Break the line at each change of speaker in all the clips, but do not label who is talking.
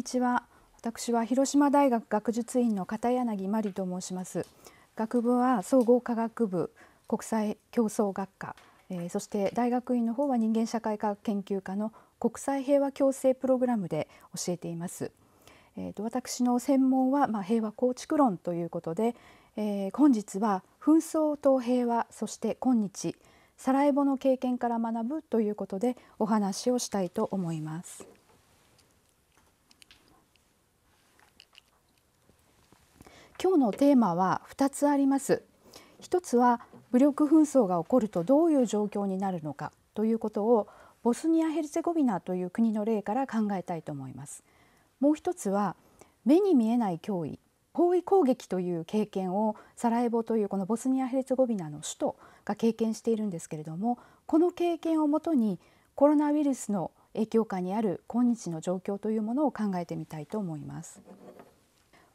にちは私は広島大学学術院の片柳真理と申します学部は総合科学部国際競争学科、えー、そして大学院の方は人間社会科学研究科の国際平和共生プログラムで教えています、えーと、私の専門はまあ、平和構築論ということで、えー、本日は紛争と平和そして今日サラエボの経験から学ぶということでお話をしたいと思います。今日のテーマは二つあります一つは武力紛争が起こるとどういう状況になるのかということをボスニア・ヘルツェゴビナという国の例から考えたいと思いますもう一つは目に見えない脅威包囲攻撃という経験をサラエボというこのボスニア・ヘルツェゴビナの首都が経験しているんですけれどもこの経験をもとにコロナウイルスの影響下にある今日の状況というものを考えてみたいと思います。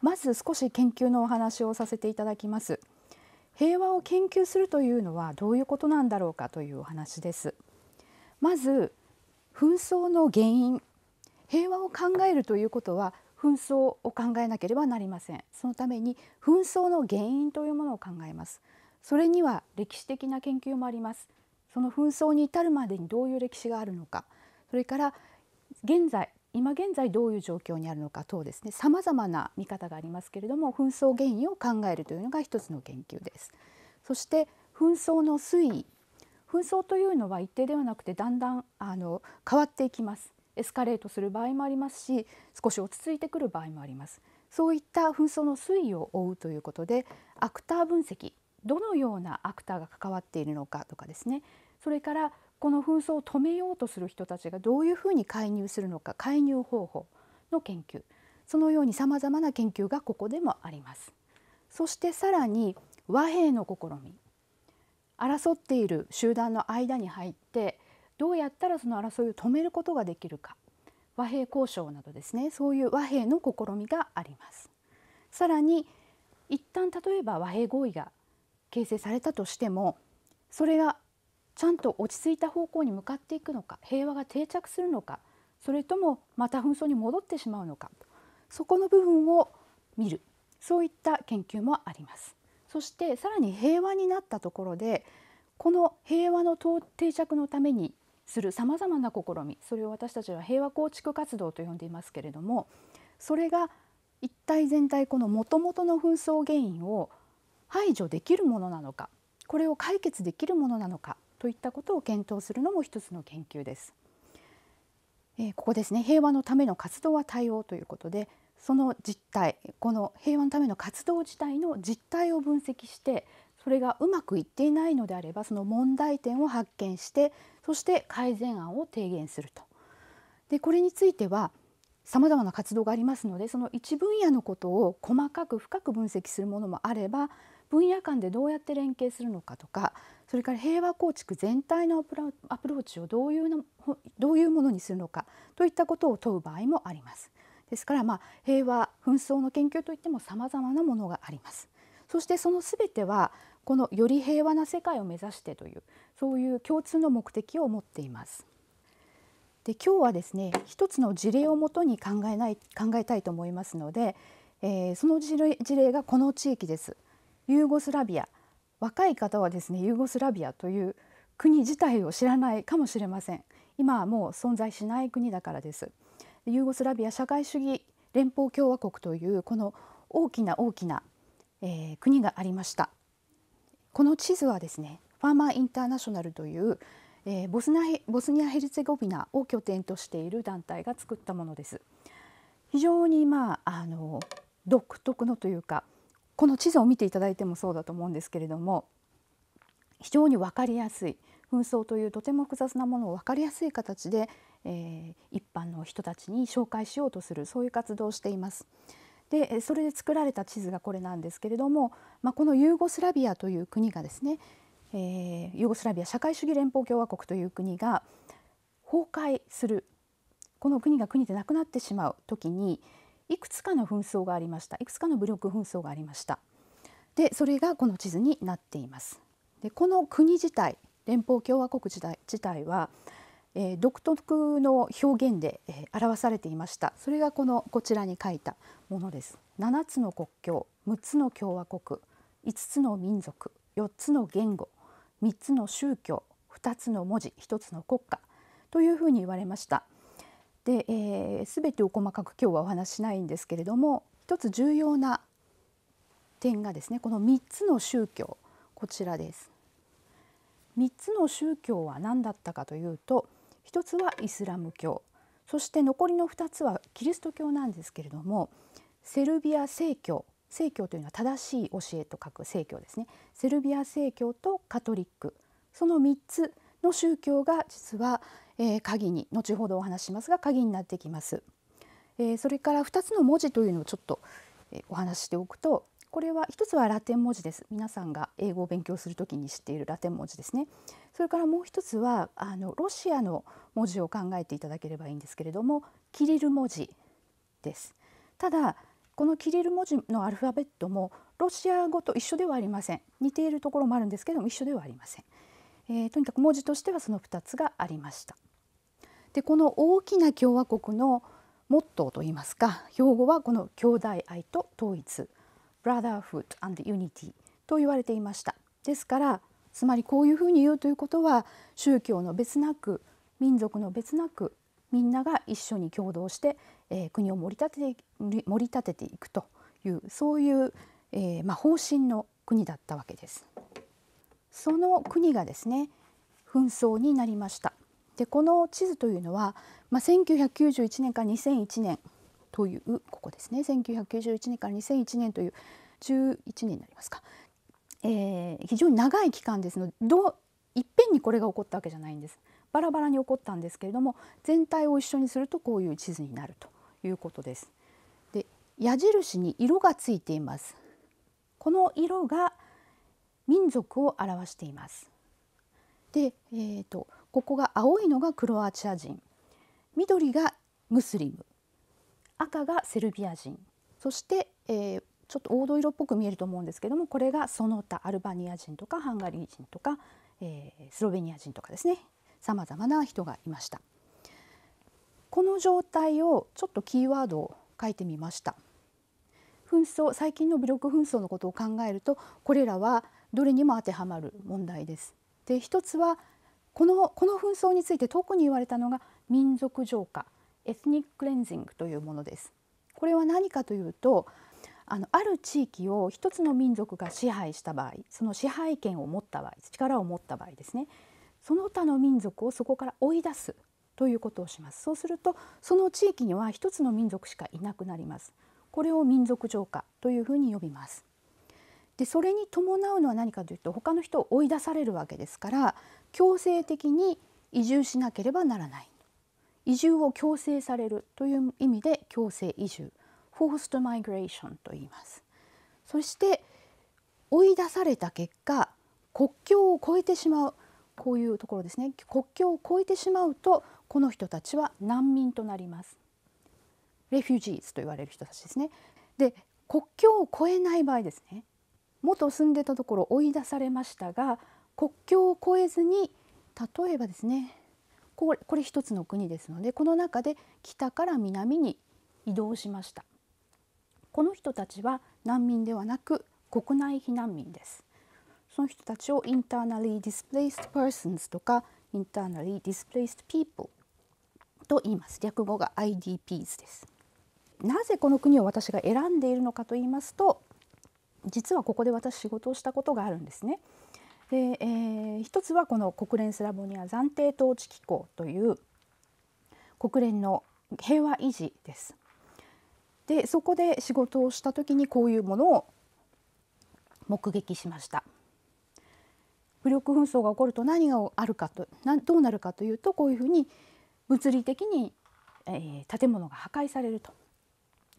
まず少し研究のお話をさせていただきます平和を研究するというのはどういうことなんだろうかというお話ですまず紛争の原因平和を考えるということは紛争を考えなければなりませんそのために紛争の原因というものを考えますそれには歴史的な研究もありますその紛争に至るまでにどういう歴史があるのかそれから現在今現在どういう状況にあるのか等ですねさまざまな見方がありますけれども紛争原因を考えるというのが一つの研究です。そして紛争の推移紛争というのは一定ではなくてだんだんあの変わっていきますエスカレートする場合もありますし少し落ち着いてくる場合もありますそういった紛争の推移を追うということでアクター分析どのようなアクターが関わっているのかとかですねそれからこの紛争を止めようとする人たちがどういうふうに介入するのか介入方法の研究そのようにさまざまな研究がここでもあります。そしてさらに和平の試み争っている集団の間に入ってどうやったらその争いを止めることができるか和平交渉などですねそういう和平の試みがあります。さらに一旦例えば和平合意が形成されたとしてもそれがちゃんと落ち着いた方向に向かっていくのか平和が定着するのかそれともまた紛争に戻ってしまうのかそこの部分を見るそういった研究もあります。そしてさらに平和になったところでこの平和の定着のためにするさまざまな試みそれを私たちは平和構築活動と呼んでいますけれどもそれが一体全体このもともとの紛争原因を排除できるものなのかこれを解決できるものなのかといったことを検討するのも一つの研究です。えー、ここですね平和のための活動は対応ということでその実態この平和のための活動自体の実態を分析してそれがうまくいっていないのであればその問題点を発見してそして改善案を提言すると。でこれについてはさまざまな活動がありますのでその一分野のことを細かく深く分析するものもあれば分野間でどうやって連携するのかとかそれから平和構築全体のアプローチをどういうのどういうものにするのかといったことを問う場合もあります。ですからまあ平和紛争の研究といっても様々なものがあります。そしてそのすべてはこのより平和な世界を目指してというそういう共通の目的を持っています。で今日はですね一つの事例をもとに考えない考えたいと思いますので、えー、その事例がこの地域です。ユーゴスラビア若い方はですねユーゴスラビアという国自体を知らないかもしれません今はもう存在しない国だからですユーゴスラビア社会主義連邦共和国というこの大きな大きな、えー、国がありましたこの地図はですねファーマーインターナショナルという、えー、ボスナボスニア・ヘルツェゴビナを拠点としている団体が作ったものです非常にまああの独特のというかこの地図を見ていただいてもそうだと思うんですけれども非常に分かりやすい紛争というとても複雑なものを分かりやすい形で、えー、一般の人たちに紹介しようとするそういう活動をしています。でそれで作られた地図がこれなんですけれども、まあ、このユーゴスラビアという国がですね、えー、ユーゴスラビア社会主義連邦共和国という国が崩壊するこの国が国でなくなってしまう時に、いくつかの紛争がありましたいくつかの武力紛争がありましたでそれがこの地図になっていますでこの国自体連邦共和国自体自体は、えー、独特の表現で、えー、表されていましたそれがこのこちらに書いたものです7つの国境6つの共和国5つの民族4つの言語3つの宗教2つの文字1つの国家というふうに言われましたで、えー、全てを細かく今日はお話ししないんですけれども一つ重要な点がですねこの3つの宗教こちらです。3つの宗教は何だったかというと1つはイスラム教そして残りの2つはキリスト教なんですけれどもセルビア正教正教というのは正しい教えと書く正教ですねセルビア正教とカトリックその3つの宗教が実は、えー、鍵に後ほどお話しますが鍵になってきます。えー、それから2つの文字というのをちょっと、えー、お話ししておくとこれは1つはラテン文字です皆さんが英語を勉強するときに知っているラテン文字ですねそれからもう一つはあのロシアの文字を考えていただければいいんですけれどもキリル文字ですただこのキリル文字のアルファベットもロシア語と一緒ではありません似ているところもあるんですけども一緒ではありません、えー、とにかく文字としてはその2つがありましたでこの大きな共和国のモットーといいますか標語はこの兄弟愛と統一 Brotherhood and Unity と言われていましたですからつまりこういうふうに言うということは宗教の別なく民族の別なくみんなが一緒に共同して、えー、国を盛り立てて盛り立てていくというそういう、えー、まあ、方針の国だったわけです。その国がですね紛争になりました。でこの地図というのは、まあ、1991年から2001年というここですね1991年から2001年という11年になりますか、えー、非常に長い期間ですのでどういっぺんにこれが起こったわけじゃないんです。バラバラに起こったんですけれども全体を一緒にするとこういう地図になるということです。で矢印に色がついています。この色が民族を表しています。で、えーとここが青いのがクロアチア人緑がムスリム赤がセルビア人そして、えー、ちょっと黄土色っぽく見えると思うんですけどもこれがその他アルバニア人とかハンガリー人とか、えー、スロベニア人とかですねさまざまな人がいました。この状態をちょっとキーワードを書いてみました紛争最近の武力紛争のことを考えるとこれらはどれにも当てはまる問題ですで一つはこのこの紛争について特に言われたのが民族浄化エスニッククレンジングというものです。これは何かというとあのある地域を一つの民族が支配した場合その支配権を持った場合力を持った場合ですねその他の民族をそこから追い出すということをしますそうするとその地域には一つの民族しかいなくなりますこれを民族浄化というふうに呼びますでそれに伴うのは何かというと他の人を追い出されるわけですから強制的に移住しなければならない移住を強制されるという意味で強制移住フォーストマイグレーションと言いますそして追い出された結果国境を越えてしまうこういうところですね国境を越えてしまうとこの人たちは難民となりますレフュージーズと言われる人たちですねで国境を越えない場合ですね元住んでたところ追い出されましたが国境を越えずに例えばですねこれこれ一つの国ですのでこの中で北から南に移動しましたこの人たちは難民ではなく国内避難民ですその人たちを internally displaced persons とか internally displaced people と言います略語が IDPs ですなぜこの国を私が選んでいるのかと言いますと実はここで私仕事をしたことがあるんですね。で、えー、一つはこの国連スラボニア暫定統治機構という国連の平和維持です。でそこで仕事をした時にこういうものを目撃しました。武力紛争が起こると何があるかとなどうなるかというとこういうふうに物理的に、えー、建物が破壊されると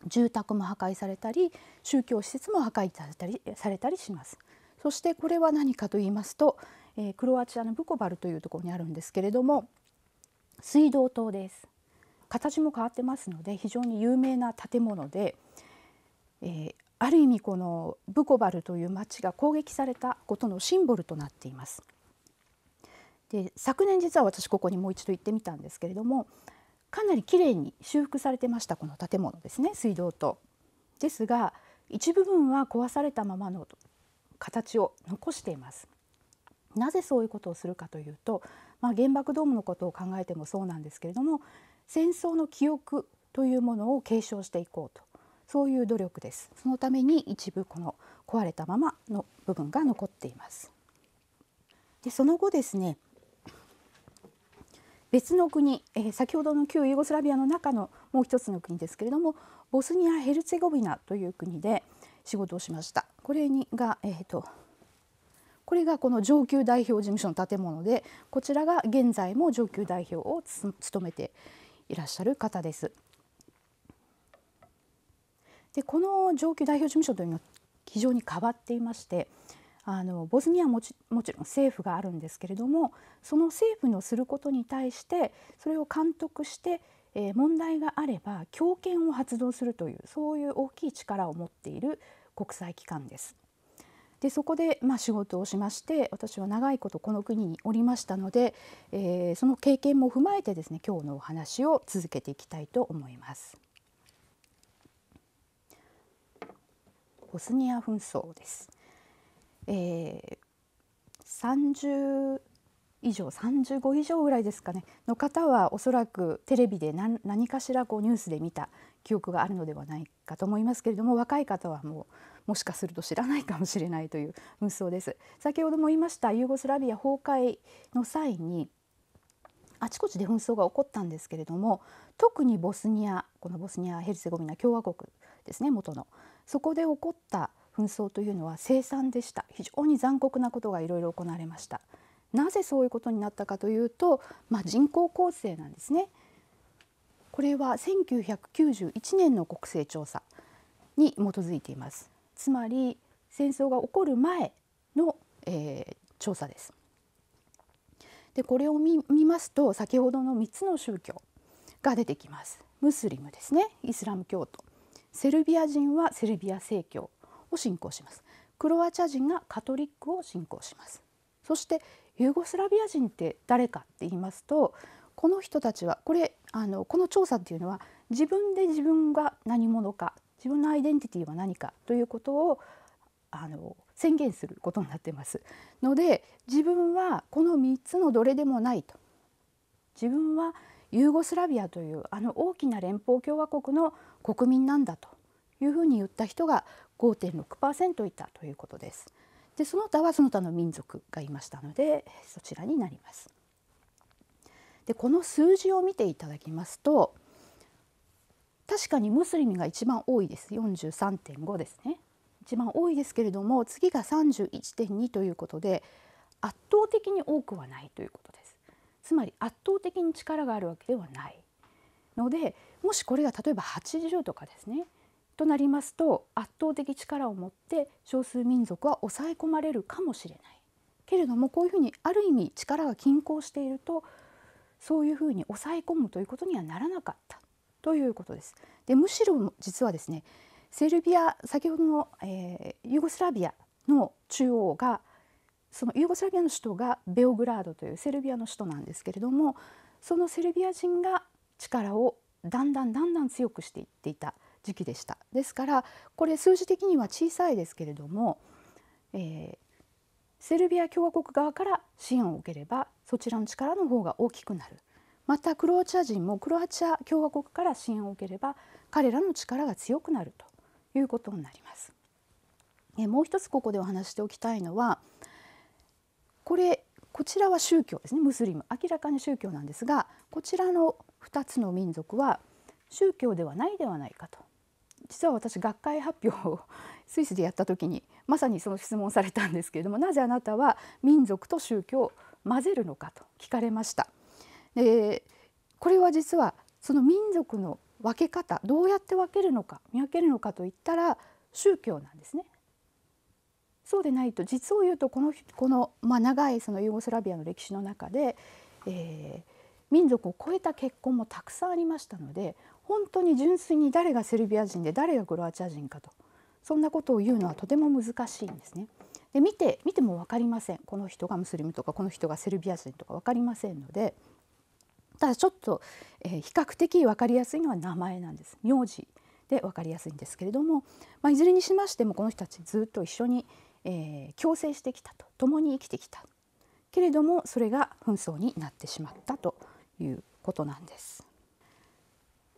住宅も破壊されたり宗教施設も破壊されたりされたりします。そしてこれは何かと言いますと、えー、クロアチアのブコバルというところにあるんですけれども水道塔です形も変わってますので非常に有名な建物で、えー、ある意味このブコバルという町が攻撃されたことのシンボルとなっています。で昨年実は私ここにもう一度行ってみたんですけれどもかなり綺麗に修復されてましたこの建物ですね水道塔。ですが一部分は壊されたままの形を残しています。なぜそういうことをするかというと、まあ、原爆ドームのことを考えてもそうなんですけれども戦争の記憶というものを継承していこうとそういう努力ですそのために一部この壊れたままの部分が残っていますでその後ですね別の国、えー、先ほどの旧ユーゴスラビアの中のもう一つの国ですけれどもボスニア・ヘルツェゴビナという国で仕事をしました。これにが、えーと、これがこの上級代表事務所の建物でこちらが現在も上級代表を務めていらっしゃる方です。でこの上級代表事務所というのは非常に変わっていましてあのボスニアはもちもちろん政府があるんですけれどもその政府のすることに対してそれを監督して、えー、問題があれば強権を発動するというそういう大きい力を持っている国際機関です。でそこでまあ仕事をしまして私は長いことこの国におりましたので、えー、その経験も踏まえてですね今日のお話を続けていきたいと思います。ボスニア紛争です、えー、以上35以上ぐらいですかねの方はおそらくテレビで何何かしらこうニュースで見た記憶があるのではないかと思いますけれども若い方はもうもしかすると知らないかもしれないという紛争です先ほども言いましたユーゴスラビア崩壊の際にあちこちで紛争が起こったんですけれども特にボスニアこのボスニア・ヘルツェゴビナ共和国ですね元のそこで起こった紛争というのは凄惨でした非常に残酷なことがいろいろ行われました。なぜそういうことになったかというと、まあ、人口構成なんですね。これは1991年の国勢調査に基づいています。つまり戦争が起こる前の、えー、調査です。でこれを見ますと先ほどの3つの宗教が出てきます。ムスリムですねイスラム教徒セルビア人はセルビア正教を信仰しますクロアチア人がカトリックを信仰しますそしてユーゴスラビア人って誰かって言いますとこの人たちはこれあのこの調査っていうのは自分で自分が何者か自分のアイデンティティは何かということをあの宣言することになってますので自分はこの3つのどれでもないと自分はユーゴスラビアというあの大きな連邦共和国の国民なんだというふうに言った人が5.6%いたということです。でその他はその他の民族がいましたのでそちらになります。でこの数字を見ていただきますと確かにムスリムが一番多いです43.5ですね一番多いですけれども次が31.2ということで圧倒的に多くはないということですつまり圧倒的に力があるわけではないのでもしこれが例えば80とかですねとなりますと圧倒的力を持って少数民族は抑え込まれるかもしれないけれどもこういうふうにある意味力が均衡しているとそういうふうに抑え込むということにはならなかったということです。でむしろ実はですねセルビア先ほどの、えー、ユーゴスラビアの中央がそのユーゴスラビアの首都がベオグラードというセルビアの首都なんですけれどもそのセルビア人が力をだんだんだんだん強くしていっていた時期でした。ですからこれ数字的には小さいですけれども、えー、セルビア共和国側から支援を受ければそちらの力の方が大きくなるまたクロアチア人もクロアチア共和国から支援を受ければ彼らの力が強くなるということになります。えもう一つここでお話しておきたいのはこれこちらは宗教ですねムスリム明らかに宗教なんですがこちらの2つの民族は宗教ではないではないかと実は私学会発表をスイスでやった時にまさにその質問されたんですけれどもなぜあなたは民族と宗教を混ぜるのかと聞かれました。でこれは実はその民族の分け方どうやって分けるのか見分けるのかといったら宗教なんですね。そうでないと実を言うとこのこの、まあ、長いそのユーゴスラビアの歴史の中で、えー、民族を超えた結婚もたくさんありましたので本当に純粋に誰がセルビア人で誰がクロアチア人かとそんなことを言うのはとても難しいんですね。で見て見ても分かりませんこの人がムスリムとかこの人がセルビア人とか分かりませんのでただちょっと、えー、比較的分かりやすいのは名前なんです名字で分かりやすいんですけれども、まあ、いずれにしましてもこの人たちずっと一緒に、えー、共生してきたと共に生きてきたけれどもそれが紛争になってしまったということなんです。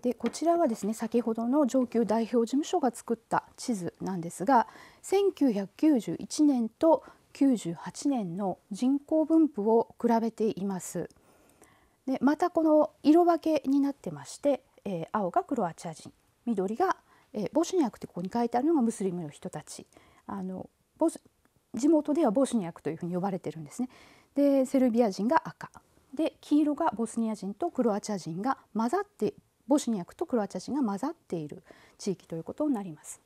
でこちらはですね先ほどの上級代表事務所が作った地図なんですが1991年と98年の人口分布を比べています。でまたこの色分けになってまして、えー、青がクロアチア人緑が、えー、ボスニャクってここに書いてあるのがムスリムの人たちあのボス地元ではボスニャクというふうに呼ばれてるんですね。でセルビア人が赤で黄色がボスニア人とクロアチア人が混ざってボシニャクとクロアチア人が混ざっている地域ということになります。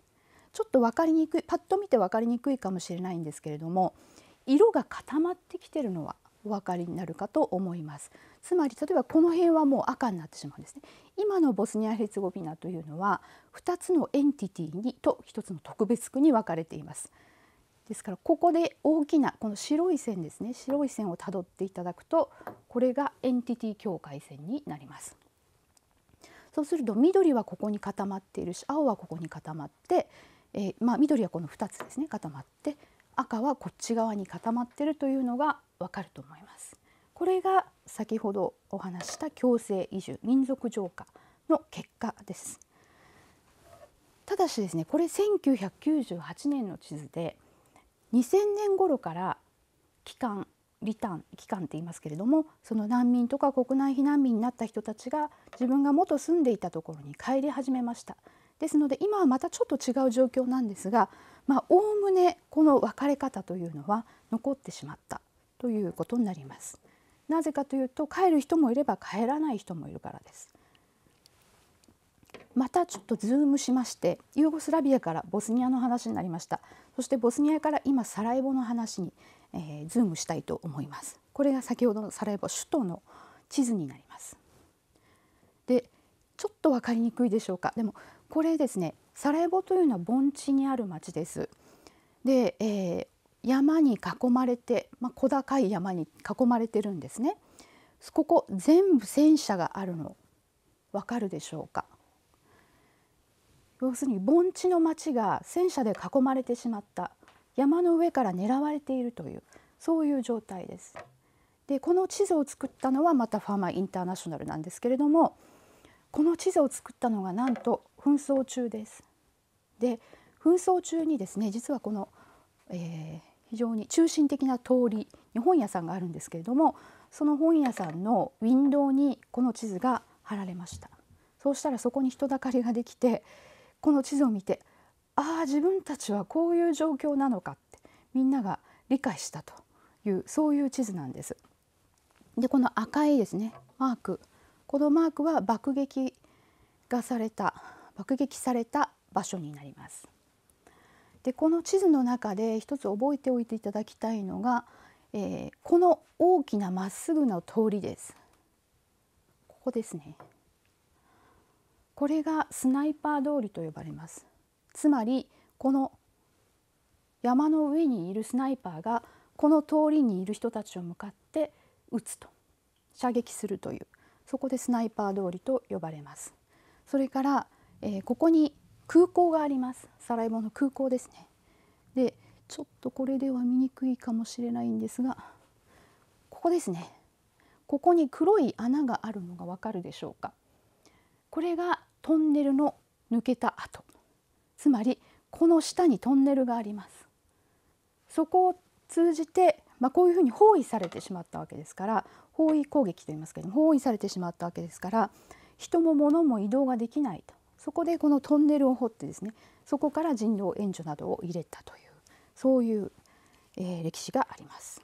ちょっと分かりにくいパッと見て分かりにくいかもしれないんですけれども色が固まってきてるのはお分かりになるかと思いますつまり例えばこの辺はもう赤になってしまうんですね今のボスニア・ヘルツゴビナというのは2つのエンティティにと1つの特別区に分かれていますですからここで大きなこの白い線ですね白い線をたどっていただくとこれがエンティティ境界線になりますそうすると緑はここに固まっているし青はここに固まって、えー、まあ、緑はこの2つですね固まって赤はこっち側に固まっているというのがわかると思います。これが先ほどお話した強制移住民族浄化の結果です。ただしですねこれ1998年の地図で2000年頃から期間リターン期間って言いますけれどもその難民とか国内避難民になった人たちが自分が元住んでいたところに帰り始めましたですので今はまたちょっと違う状況なんですがまおむねこの別れ方というのは残ってしまったということになりますなぜかというと帰る人もいれば帰らない人もいるからですまたちょっとズームしましてユーゴスラビアからボスニアの話になりましたそしてボスニアから今サラエボの話にえー、ズームしたいと思います。これが先ほどのサラエボ首都の地図になります。でちょっと分かりにくいでしょうかでもこれですねサラエボというのは盆地にある町です。で、えー、山に囲まれて、まあ、小高い山に囲まれてるんですね。ここ全部戦車があるのわかるでしょうか要するに盆地の町が戦車で囲まれてしまった山の上から狙われているというそういう状態です。でこの地図を作ったのはまたファーマインターナショナルなんですけれどもこの地図を作ったのがなんと紛争中です。で紛争中にですね実はこの、えー、非常に中心的な通りに本屋さんがあるんですけれどもその本屋さんのウィンドウにこの地図が貼られました。そうしたらそこに人だかりができてこの地図を見てああ自分たちはこういう状況なのかってみんなが理解したというそういう地図なんです。でこの赤いですねマークこのマークは爆撃がされた爆撃された場所になります。でこの地図の中で一つ覚えておいていただきたいのが、えー、この大きなまっすぐの通りです。ここですね。これがスナイパー通りと呼ばれます。つまりこの山の上にいるスナイパーがこの通りにいる人たちを向かって撃つと射撃するというそこでスナイパー通りと呼ばれます。それから、えー、ここに空港がありますサラエボの空港ですね。でちょっとこれでは見にくいかもしれないんですがここですねここに黒い穴があるのがわかるでしょうかこれがトンネルの抜けた跡つまりこの下にトンネルがあります。そこを通じて、まあ、こういうふうに包囲されてしまったわけですから包囲攻撃といいますけど包囲されてしまったわけですから人も物も移動ができないとそこでこのトンネルを掘ってですねそこから人道援助などを入れたというそういう、えー、歴史があります。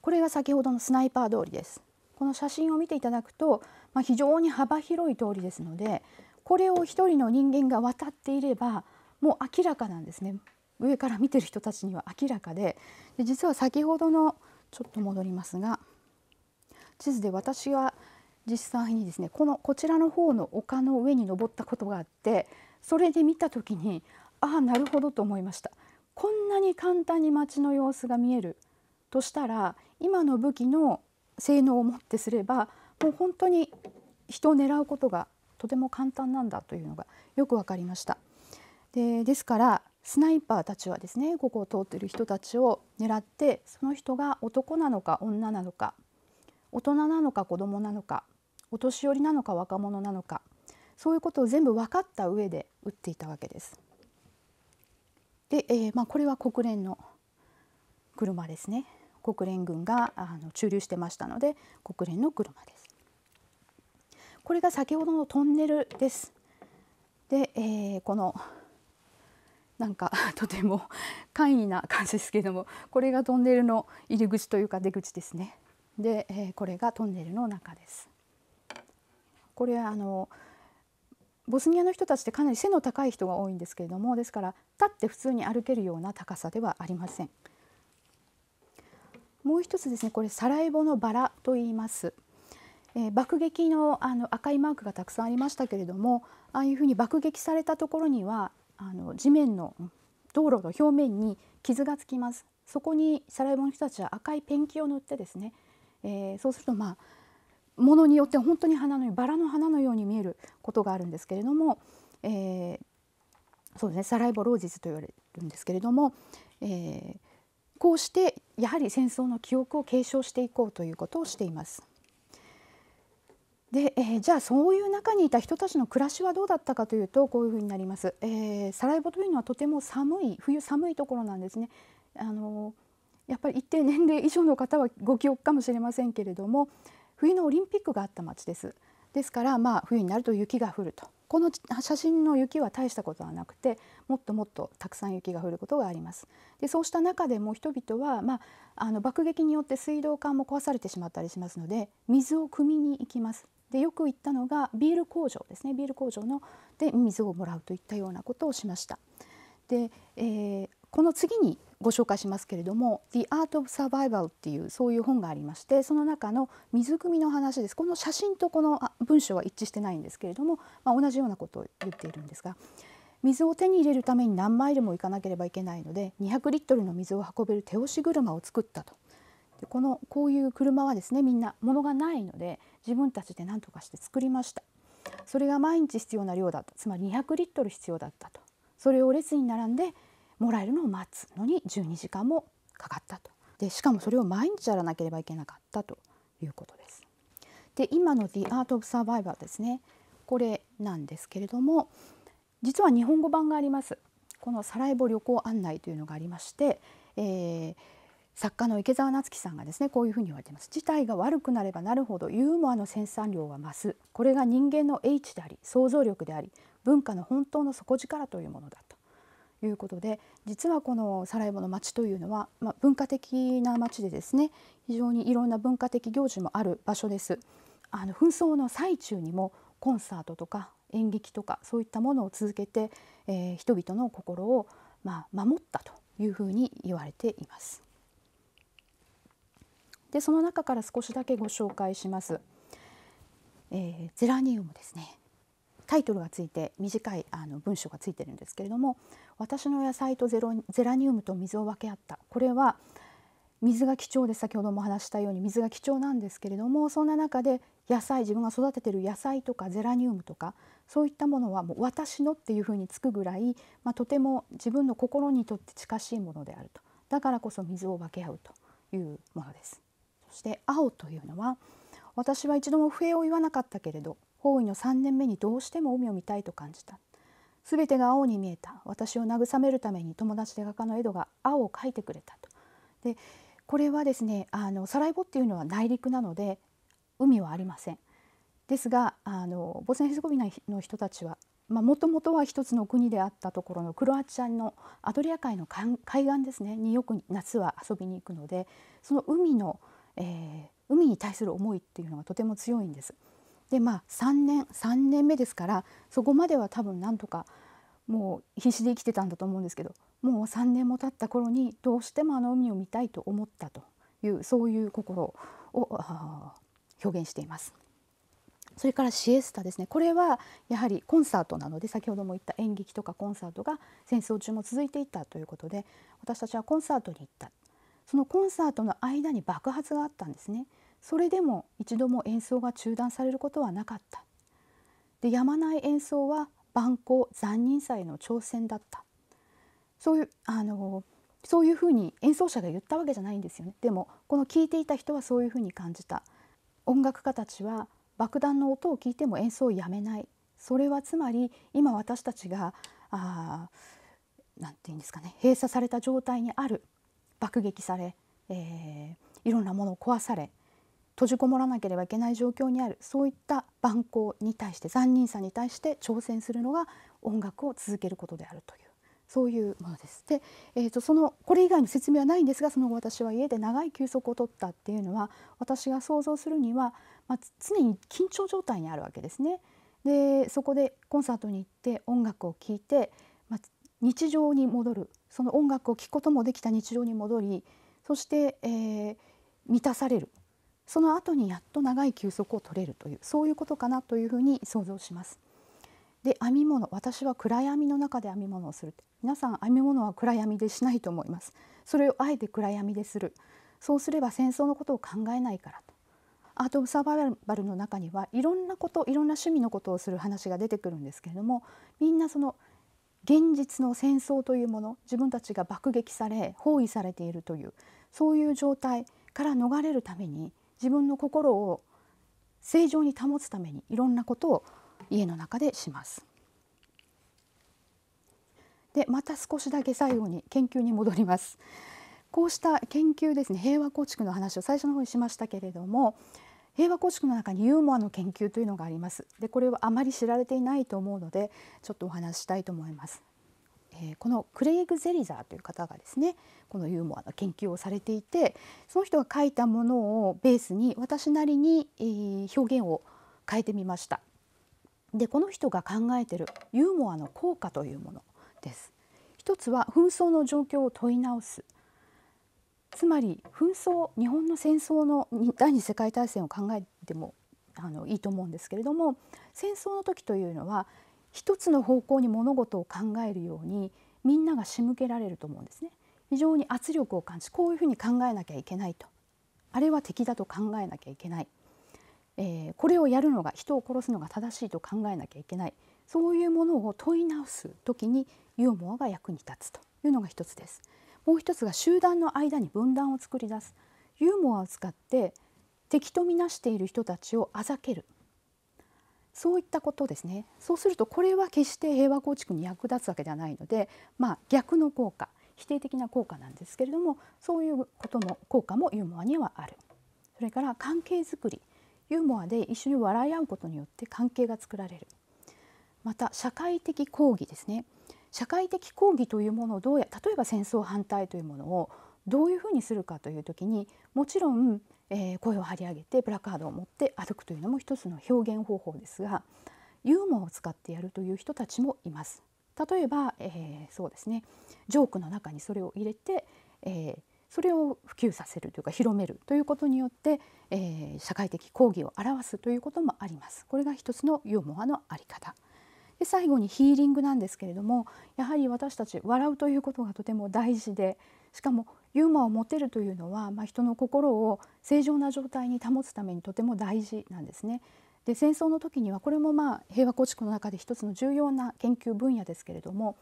これが先ほどのスナイパー通りです。この写真を見ていただくと、まあ、非常に幅広い通りですのでこれを一人の人間が渡っていればもう明らかなんですね上から見てる人たちには明らかでで実は先ほどのちょっと戻りますが地図で私は実際にですねこのこちらの方の丘の上に登ったことがあってそれで見た時にああなるほどと思いました。こんなに簡単に街の様子が見えるとしたら今の武器の性能をもってすればもう本当に人を狙うことがとても簡単なんだというのがよく分かりました。でですからスナイパーたちはですねここを通ってる人たちを狙ってその人が男なのか女なのか大人なのか子供なのかお年寄りなのか若者なのかそういうことを全部分かった上で撃っていたわけです。で、えー、まあ、これは国連の車ですね国連軍があの駐留してましたので国連の車です。これが先ほどのトンネルです。で、えー、このなんか とても簡易な感じですけれどもこれがトンネルの入り口というか出口ですね。で、えー、これがトンネルの中です。これはあのボスニアの人たちってかなり背の高い人が多いんですけれどもですから立って普通に歩けるような高さではありません。もう一つですねこれサラエボのバラと言います。えー、爆撃のあの赤いマークがたくさんありましたけれどもああいうふうに爆撃されたところにはあの地面の道路の表面に傷がつきますそこにサラエボの人たちは赤いペンキを塗ってですね、えー、そうするとまあものによって本当に花のバラの花のように見えることがあるんですけれども、えー、そうですねサラエボロージと言われるんですけれども、えー、こうしてやはり戦争の記憶を継承していこうということをしています。で、えー、じゃあそういう中にいた人たちの暮らしはどうだったかというとこういうふうになります、えー、サラエボというのはとても寒い冬寒いところなんですねあのやっぱり一定年齢以上の方はご記憶かもしれませんけれども冬のオリンピックがあった町ですですからまあ冬になると雪が降るとこの写真の雪は大したことはなくてもっともっとたくさん雪が降ることがありますでそうした中でも人々は、まあ、あの爆撃によって水道管も壊されてしまったりしますので水を汲みに行きますでよく行ったのがビール工場ですねビール工場ので水をもらうといったようなことをしました。で、えー、この次にご紹介しますけれども「The Art of Survival」っていうそういう本がありましてその中の水汲みの話ですこの写真とこの文章は一致してないんですけれども、まあ、同じようなことを言っているんですが水を手に入れるために何マイルも行かなければいけないので200リットルの水を運べる手押し車を作ったと。でこのこういう車はですねみんな物がないので自分たちで何とかして作りましたそれが毎日必要な量だったつまり200リットル必要だったとそれを列に並んでもらえるのを待つのに12時間もかかったとでしかもそれを毎日やらなければいけなかったということです。で今の「The Art of Survivor」ですねこれなんですけれども実は日本語版があります。このサラエボ旅行案内というのがありまして、えー、作家の池澤夏樹さんがですねこういうふうに言われています事態が悪くなればなるほどユーモアの生産量は増すこれが人間の英知であり想像力であり文化の本当の底力というものだということで実はこのサラエボの町というのは、まあ、文化的な町でですね非常にいろんな文化的行事もある場所ですあの紛争の最中にもコンサートとか演劇とかそういったものを続けて、えー、人々の心をまあ守ったというふうに言われています。でその中から少しだけご紹介します。えー、ゼラニウムですねタイトルがついて短いあの文章がついてるんですけれども「私の野菜とゼロゼラニウムと水を分け合った」これは水が貴重で先ほども話したように水が貴重なんですけれどもそんな中で野菜自分が育ててる野菜とかゼラニウムとかそういったものはもう私のっていうふうにつくぐらい、まあ、とても自分の心にとって近しいものであるとだからこそ水を分け合うというものです。して青というのは私は一度も笛を言わなかったけれど方位の3年目にどうしても海を見たいと感じた全てが青に見えた私を慰めるために友達で画家のエドが青を描いてくれたと。でこれはですねあのサライボっていうのは内陸なので海はありません。ですがあのボスニア・ヘスコビナの人たちはもともとは一つの国であったところのクロアチアのアドリア海の海岸ですねによく夏は遊びに行くのでその海のえー、海に対する思いっていうのがとても強いんです。でまあ3年3年目ですからそこまでは多分なんとかもう必死で生きてたんだと思うんですけどもう3年も経った頃にどうしてもあの海を見たいと思ったというそういう心を表現しています。それからシエスタですねこれはやはりコンサートなので先ほども言った演劇とかコンサートが戦争中も続いていたということで私たちはコンサートに行ったそのコンサートの間に爆発があったんですねそれでも一度も演奏が中断されることはなかったでやまない演奏は蛮行残忍さへの挑戦だったそういうあのそういうふうに演奏者が言ったわけじゃないんですよねでもこの聞いていた人はそういうふうに感じた音楽家たちは爆弾の音を聞いても演奏をやめないそれはつまり今私たちがあなんて言うんですかね閉鎖された状態にある爆撃され、えー、いろんなものを壊され閉じこもらなければいけない状況にあるそういった蛮行に対して残忍さに対して挑戦するのが音楽を続けることであるというそういうものです。で、えーと、そのこれ以外の説明はないんですがその後私は家で長い休息を取ったっていうのは私が想像するには、まあ、常に緊張状態にあるわけですね。でそこでコンサートに行って音楽を聴いて、日常に戻るその音楽を聴くこともできた日常に戻りそして、えー、満たされるその後にやっと長い休息を取れるというそういうことかなというふうに想像します。で編み物私は暗闇の中で編み物をする皆さん編み物は暗闇でしないと思いますそれをあえて暗闇でするそうすれば戦争のことを考えないからとアート・オブ・サバイバルの中にはいろんなこといろんな趣味のことをする話が出てくるんですけれどもみんなその現実の戦争というもの自分たちが爆撃され包囲されているというそういう状態から逃れるために自分の心を正常に保つためにいろんなことを家の中でします。でまた少しだけ最後に研究に戻ります。こうした研究ですね平和構築の話を最初の方にしましたけれども平和構築の中にユーモアの研究というのがありますでこれはあまり知られていないと思うのでちょっとお話ししたいと思います、えー、このクレイグ・ゼリザーという方がですねこのユーモアの研究をされていてその人が書いたものをベースに私なりに、えー、表現を変えてみましたでこの人が考えてるユーモアの効果というものです一つは紛争の状況を問い直すつまり紛争日本の戦争の第二次世界大戦を考えてもあのいいと思うんですけれども戦争の時というのは一つの方向に物事を考えるようにみんなが仕向けられると思うんですね。非常に圧力を感じこういうふうに考えなきゃいけないとあれは敵だと考えなきゃいけない、えー、これをやるのが人を殺すのが正しいと考えなきゃいけないそういうものを問い直す時にユーモアが役に立つというのが一つです。もう一つが集団の間に分断を作り出すユーモアを使って敵と見なしている人たちをあざけるそういったことですねそうするとこれは決して平和構築に役立つわけではないので、まあ、逆の効果否定的な効果なんですけれどもそういうことも効果もユーモアにはあるそれから関係づくりユーモアで一緒に笑い合うことによって関係が作られるまた社会的抗議ですね社会的抗議というものをどうや例えば戦争反対というものをどういうふうにするかという時にもちろん、えー、声を張り上げてプラカードを持って歩くというのも一つの表現方法ですがユーモアを使ってやるという人たちもいます。例えば、えー、そうですねジョークの中にそれを入れて、えー、それを普及させるというか広めるということによって、えー、社会的抗議を表すということもあります。これが一つのユーモアのあり方で最後にヒーリングなんですけれどもやはり私たち笑うということがとても大事でしかもユーモアを持てるというのは、まあ、人の心を正常な状態に保つためにとても大事なんですね。で戦争の時にはこれもまあ平和構築の中で一つの重要な研究分野ですけれども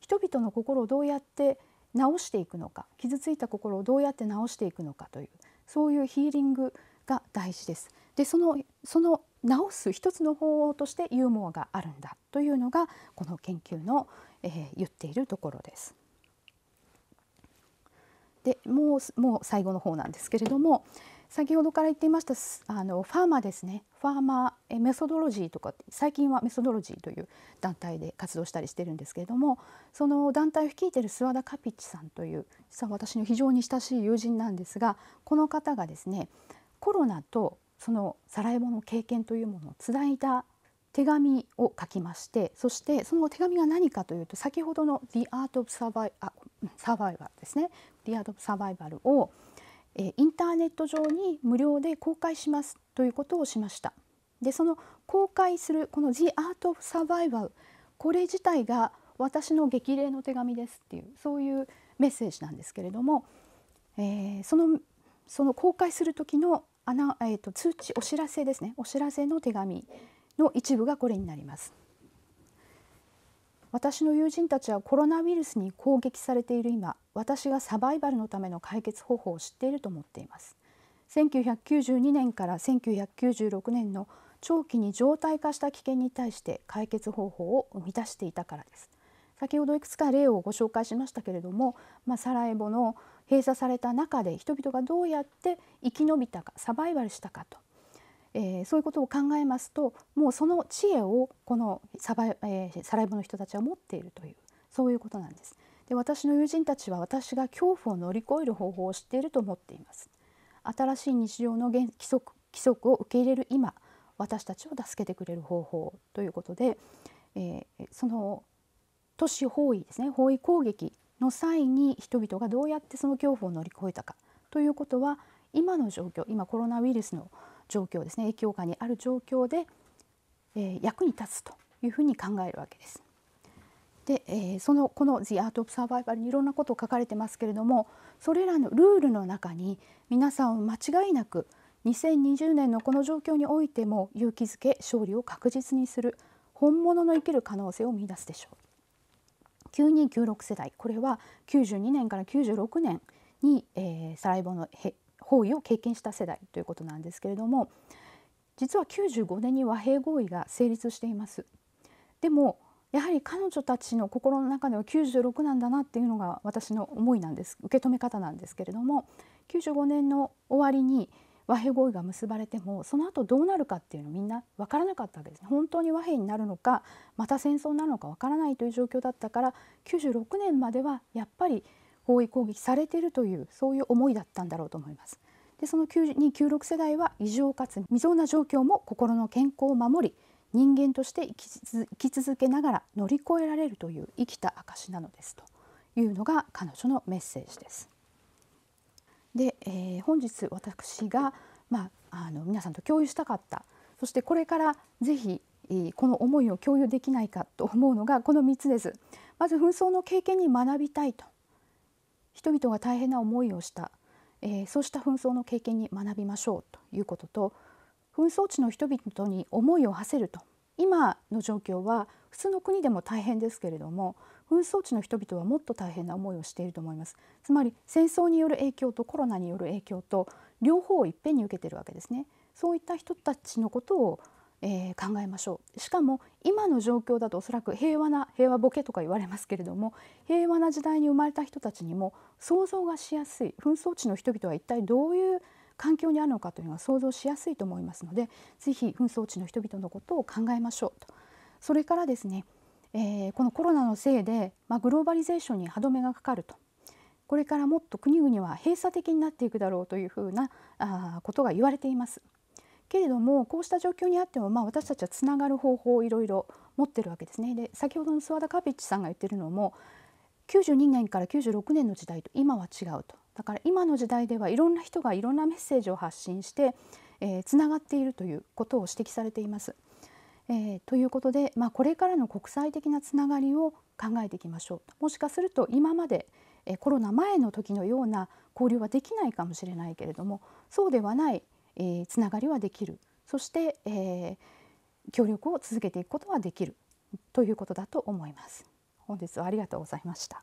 人々の心をどうやって治していくのか傷ついた心をどうやって治していくのかというそういうヒーリングが大事です。でそのその直す一つの方法としてユーモアがあるんだというのがこの研究の、えー、言っているところです。でもうもう最後の方なんですけれども先ほどから言っていましたあのファーマーですねファーマーメソドロジーとか最近はメソドロジーという団体で活動したりしてるんですけれどもその団体を率いている諏訪田カピッチさんという実は私の非常に親しい友人なんですがこの方がですねコロナとそのサラエボの経験というものをつないだ手紙を書きましてそしてその手紙が何かというと先ほどの「The Art of Survival」ですね「The Art of Survival を」をインターネット上に無料で公開しますということをしました。でその公開するこの「The Art of Survival」これ自体が私の激励の手紙ですっていうそういうメッセージなんですけれども、えー、そのその公開する時のアナ、えーと、と通知お知らせですねお知らせの手紙の一部がこれになります。私の友人たちはコロナウイルスに攻撃されている今私がサバイバルのための解決方法を知っていると思っています1992年から1996年の長期に常態化した危険に対して解決方法を生み出していたからです先ほどいくつか例をご紹介しましたけれども、まあ、サラエボの閉鎖された中で人々がどうやって生き延びたかサバイバルしたかと、えー、そういうことを考えますともうその知恵をこのサバイ、えー、サラエボの人たちは持っているというそういうことなんです。で私の友人たちは私が恐怖を乗り越える方法を知っていると思っています。新しい日常の原規則規則を受け入れる今私たちを助けてくれる方法ということで、えー、その都市包囲ですね包囲攻撃の際に人々がどうやってその恐怖を乗り越えたかということは今の状況今コロナウイルスの状況ですね影響下にある状況で、えー、役に立つというふうに考えるわけです。で、えー、そのこの「The Art of Survival」にいろんなことを書かれてますけれどもそれらのルールの中に皆さんを間違いなく2020年のこの状況においても勇気づけ勝利を確実にする本物の生きる可能性を見出すでしょう。9296世代これは92年から96年に、えー、サラエボの包囲を経験した世代ということなんですけれども実は95年に和平合意が成立しています。でもやはり彼女たちの心の中では96なんだなっていうのが私の思いなんです受け止め方なんですけれども95年の終わりに和平合意が結ばれてもその後どうなるかっていうのみんな分からなかったわけですね本当に和平になるのかまた戦争になるのか分からないという状況だったから96年まではやっぱり包囲攻撃されているというそういう思いだったんだろうと思います。でその9296世代は異常かつ未曾有な状況も心の健康を守り人間として生き続けながら乗り越えられるという生きた証なのですというのが彼女のメッセージです。で、えー、本日私が、まあ、あの皆さんと共有したかったそしてこれからぜひこの思いを共有できないかと思うのがこの3つです。まず紛争の経験に学びたいと人々が大変な思いをした、えー、そうした紛争の経験に学びましょうということと紛争地の人々に思いを馳せると今の状況は普通の国でも大変ですけれども紛争地の人々はもっと大変な思いをしていると思いますつまり戦争による影響とコロナによる影響と両方をいっぺんに受けてるわけですねそういった人たちのことを、えー、考えましょうしかも今の状況だとおそらく平和な平和ボケとか言われますけれども平和な時代に生まれた人たちにも想像がしやすい紛争地の人々は一体どういう環境にあるのかというのは想像しやすいと思いますのでぜひ紛争地の人々のことを考えましょうとそれからですねえー、このコロナのせいで、まあ、グローバリゼーションに歯止めがかかるとこれからもっと国々は閉鎖的になっていくだろうというふうなあことが言われています。けれどもこうした状況にあっても、まあ、私たちはつながる方法をいろいろ持ってるわけですね。で先ほどの諏ワ田カビッチさんが言ってるのも92年から96年の時代と今は違うとだから今の時代ではいろんな人がいろんなメッセージを発信して、えー、つながっているということを指摘されています。えー、ということで、まあ、これからの国際的なつながりを考えていきましょうもしかすると今まで、えー、コロナ前の時のような交流はできないかもしれないけれどもそうではない、えー、つながりはできるそして、えー、協力を続けていくことはできるということだと思います。本日はありがとうございました。